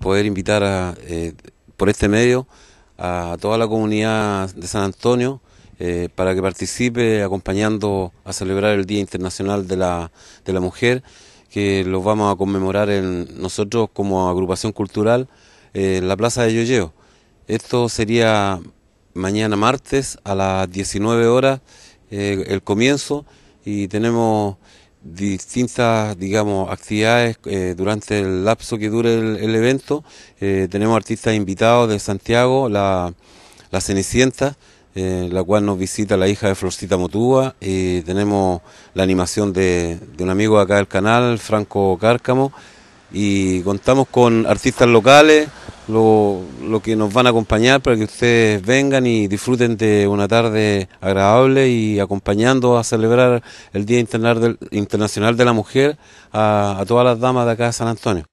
poder invitar a, eh, por este medio a toda la comunidad de San Antonio eh, para que participe acompañando a celebrar el Día Internacional de la, Mujer, que lo vamos a conmemorar en nosotros como agrupación cultural eh, en la Plaza de Yoyeo. Esto sería mañana martes a las 19 horas el comienzo y tenemos distintas, digamos, actividades eh, durante el lapso que dure el, evento. Eh, tenemos artistas invitados de Santiago, la, la Cenicienta, eh, la cual nos visita la hija de Florcita Motúa. tenemos la animación de, un amigo acá del canal, Franco Cárcamo. Y contamos con artistas locales, lo que nos van a acompañar para que ustedes vengan y disfruten de una tarde agradable y acompañando a celebrar el Día Internacional de la Mujer a, a todas las damas de acá de San Antonio.